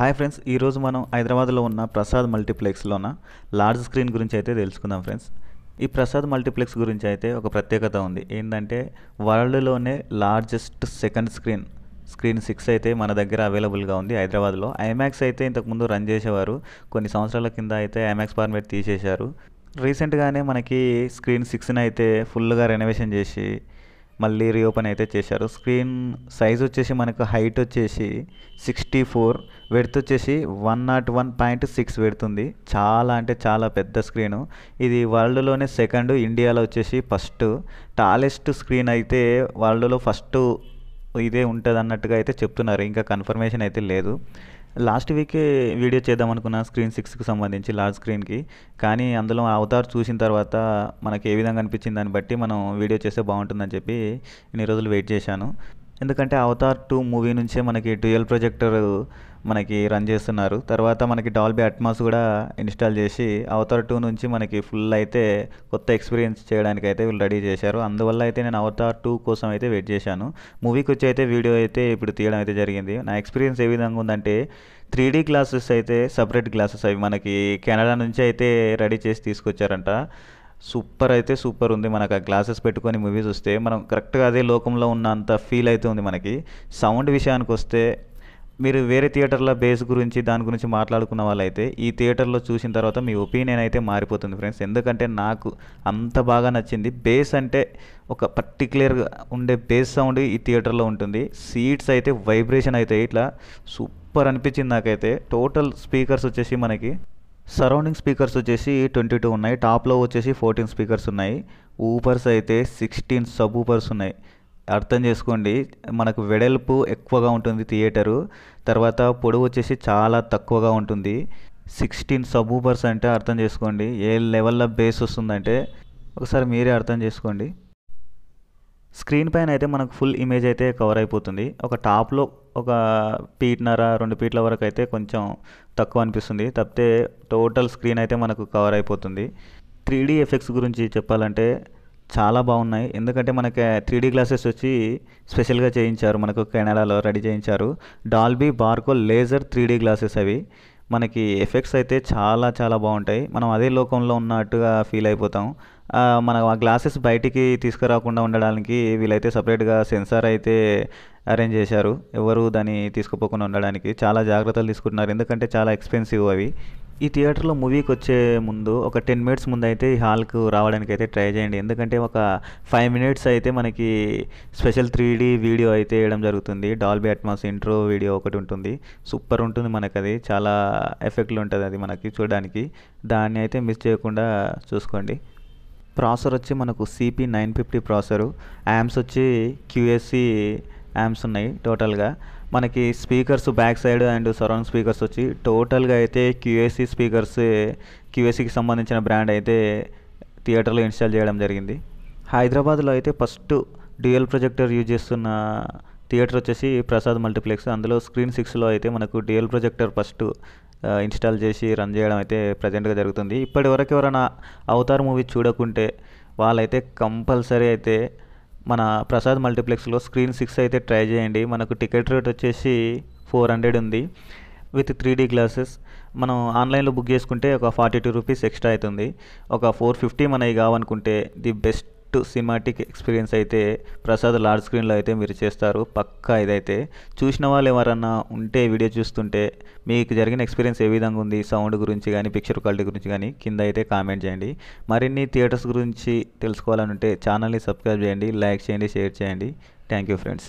hi friends ఈరోజు మనం హైదరాబాద్లో ఉన్న ప్రసాద్ మల్టీప్లెక్స్లోన లార్జ్ స్క్రీన్ గురించి అయితే తెలుసుకుందాం ఫ్రెండ్స్ ఈ ప్రసాద్ మల్టీప్లెక్స్ గురించి అయితే ఒక ప్రత్యేకత ఉంది ఏంటంటే వరల్డ్లోనే largest second screen screen six అయితే మన దగ్గర అవైలబుల్గా ఉంది హైదరాబాద్లో ఐమాక్స్ అయితే ఇంతకుముందు రన్ చేసేవారు కొన్ని సంవత్సరాల కింద అయితే ఐమాక్స్ ఫార్మేట్ తీసేశారు రీసెంట్గానే మనకి స్క్రీన్ సిక్స్ని అయితే ఫుల్గా రెనోవేషన్ చేసి మళ్ళీ రీఓపెన్ అయితే చేశారు స్క్రీన్ సైజ్ వచ్చేసి మనకు హైట్ వచ్చేసి సిక్స్టీ ఫోర్ వెడత్ వచ్చేసి one not one point six పెడుతుంది చాలా అంటే చాలా పెద్ద స్క్రీను ఇది వరల్డ్లోనే సెకండ్ ఇండియాలో వచ్చేసి ఫస్ట్ టాలెస్ట్ స్క్రీన్ అయితే వరల్డ్లో ఫస్ట్ ఇదే ఉంటుంది అన్నట్టుగా అయితే చెప్తున్నారు ఇంకా కన్ఫర్మేషన్ అయితే లేదు లాస్ట్ వీకే వీడియో చేద్దాం అనుకున్నా స్క్రీన్ సిక్స్కి సంబంధించి లార్జ్ స్క్రీన్కి కానీ అందులో అవతార్ చూసిన తర్వాత మనకి ఏ విధంగా అనిపించింది దాన్ని బట్టి మనం వీడియో చేస్తే బాగుంటుందని చెప్పి ఇన్ని రోజులు వెయిట్ చేశాను ఎందుకంటే అవతార్ టూ మూవీ నుంచే మనకి డ్యూయల్ ప్రొజెక్టర్ మనకి రన్ చేస్తున్నారు తర్వాత మనకి డాల్బీ అట్మాస్ కూడా ఇన్స్టాల్ చేసి అవతార్ టూ నుంచి మనకి ఫుల్ అయితే కొత్త ఎక్స్పీరియన్స్ చేయడానికి అయితే వీళ్ళు రెడీ చేశారు అందువల్ల అయితే నేను అవతార్ టూ కోసం అయితే వెయిట్ చేశాను మూవీకి వచ్చి అయితే వీడియో అయితే ఇప్పుడు తీయడం అయితే జరిగింది నా ఎక్స్పీరియన్స్ ఏ విధంగా ఉందంటే త్రీ డీ గ్లాసెస్ అయితే సపరేట్ గ్లాసెస్ అవి మనకి కెనడా నుంచి అయితే రెడీ చేసి తీసుకొచ్చారంట సూపర్ అయితే సూపర్ ఉంది మనకు ఆ గ్లాసెస్ పెట్టుకొని మూవీస్ వస్తే మనం కరెక్ట్గా అదే లోకంలో ఉన్నంత ఫీల్ అయితే ఉంది మనకి సౌండ్ విషయానికి వస్తే మీరు వేరే థియేటర్ల బేస్ గురించి దాని గురించి మాట్లాడుకున్న వాళ్ళైతే ఈ థియేటర్లో చూసిన తర్వాత మీ ఒపీనియన్ అయితే మారిపోతుంది ఫ్రెండ్స్ ఎందుకంటే నాకు అంత బాగా నచ్చింది బేస్ అంటే ఒక పర్టిక్యులర్గా ఉండే బేస్ సౌండ్ ఈ థియేటర్లో ఉంటుంది సీట్స్ అయితే వైబ్రేషన్ అయితే ఇట్లా సూపర్ అనిపించింది నాకైతే టోటల్ స్పీకర్స్ వచ్చేసి మనకి సరౌండింగ్ స్పీకర్స్ వచ్చేసి ట్వంటీ టూ ఉన్నాయి టాప్లో వచ్చేసి ఫోర్టీన్ స్పీకర్స్ ఉన్నాయి ఊపర్స్ అయితే సిక్స్టీన్ సబ్ ఊపర్స్ ఉన్నాయి అర్థం చేసుకోండి మనకు వెడల్పు ఎక్కువగా ఉంటుంది థియేటరు తర్వాత పొడవు వచ్చేసి చాలా తక్కువగా ఉంటుంది సిక్స్టీన్ సబ్ ఊపర్స్ అంటే అర్థం చేసుకోండి ఏ లెవెల్లో బేస్ వస్తుందంటే ఒకసారి మీరే అర్థం చేసుకోండి స్క్రీన్ పైన అయితే మనకు ఫుల్ ఇమేజ్ అయితే కవర్ అయిపోతుంది ఒక టాప్లో ఒక పీట్నర రెండు పీట్ల వరకు అయితే కొంచెం తక్కువ అనిపిస్తుంది తప్పితే టోటల్ స్క్రీన్ అయితే మనకు కవర్ అయిపోతుంది త్రీ ఎఫెక్ట్స్ గురించి చెప్పాలంటే చాలా బాగున్నాయి ఎందుకంటే మనకి త్రీ డీ గ్లాసెస్ వచ్చి స్పెషల్గా చేయించారు మనకు కెనడాలో రెడీ చేయించారు Dolby Barco laser three D glasses అవి మనకి ఎఫెక్ట్స్ అయితే చాలా చాలా బాగుంటాయి మనం అదే లోకంలో ఉన్నట్టుగా ఫీల్ అయిపోతాం మనం ఆ గ్లాసెస్ బయటికి తీసుకురాకుండా ఉండడానికి వీళ్ళైతే సపరేట్గా సెన్సార్ అయితే అరేంజ్ చేశారు ఎవరు దాన్ని తీసుకుపోకుండా ఉండడానికి చాలా జాగ్రత్తలు తీసుకుంటున్నారు ఎందుకంటే చాలా ఎక్స్పెన్సివ్ అవి ఈ థియేటర్లో మూవీకి వచ్చే ముందు ఒక టెన్ మినిట్స్ ముందు అయితే ఈ హాల్కు రావడానికి అయితే ట్రై చేయండి ఎందుకంటే ఒక ఫైవ్ మినిట్స్ అయితే మనకి స్పెషల్ త్రీ వీడియో అయితే వేయడం జరుగుతుంది డాల్బీ అట్మాస్ ఇంట్రో వీడియో ఒకటి ఉంటుంది సూపర్ ఉంటుంది మనకు అది చాలా ఎఫెక్ట్లు ఉంటుంది అది మనకి చూడడానికి దాన్ని అయితే మిస్ చేయకుండా చూసుకోండి ప్రాసర్ వచ్చి మనకు CP nine fifty processor amps వచ్చి క్యూఎస్సి యామ్స్ ఉన్నాయి టోటల్గా మనకి speakers back side and surround speakers వచ్చి టోటల్గా అయితే క్యూఎస్సి స్పీకర్స్ క్యూఎస్సికి సంబంధించిన బ్రాండ్ అయితే థియేటర్లో ఇన్స్టాల్ చేయడం జరిగింది హైదరాబాద్లో అయితే ఫస్ట్ డ్యూయల్ ప్రొజెక్టర్ యూజ్ చేస్తున్న థియేటర్ వచ్చేసి ప్రసాద్ మల్టీప్లెక్స్ అందులో స్క్రీన్ సిక్స్లో అయితే మనకు డిఎల్ ప్రొజెక్టర్ ఫస్ట్ ఇన్స్టాల్ చేసి రన్ చేయడం అయితే ప్రజెంట్గా జరుగుతుంది ఇప్పటి వరకు ఎవరైనా అవతార్ మూవీ చూడకుంటే వాళ్ళైతే కంపల్సరీ అయితే మన ప్రసాద్ మల్టీప్లెక్స్లో స్క్రీన్ సిక్స్ అయితే ట్రై చేయండి మనకు టికెట్ రేట్ వచ్చేసి ఫోర్ హండ్రెడ్ ఉంది విత్ త్రీ డీ గ్లాసెస్ మనం ఆన్లైన్లో బుక్ చేసుకుంటే ఒక ఫార్టీ టూ రూపీస్ ఎక్స్ట్రా అవుతుంది ఒక ఫోర్ ఫిఫ్టీ మనవి కావనుకుంటే the best best cinematic experience అయితే ప్రసాద్ లార్జ్ స్క్రీన్లో అయితే మీరు చేస్తారు పక్కా ఇదైతే చూసిన వాళ్ళు ఎవరన్నా ఉంటే వీడియో చూస్తుంటే మీకు జరిగిన ఎక్స్పీరియన్స్ ఏ విధంగా ఉంది సౌండ్ గురించి కానీ పిక్చర్ క్వాలిటీ గురించి కానీ కింద అయితే కామెంట్ చేయండి మరిన్ని థియేటర్స్ గురించి తెలుసుకోవాలనుంటే ఛానల్ని సబ్స్క్రైబ్ చేయండి లైక్ చేయండి షేర్ చేయండి థ్యాంక్ యూ ఫ్రెండ్స్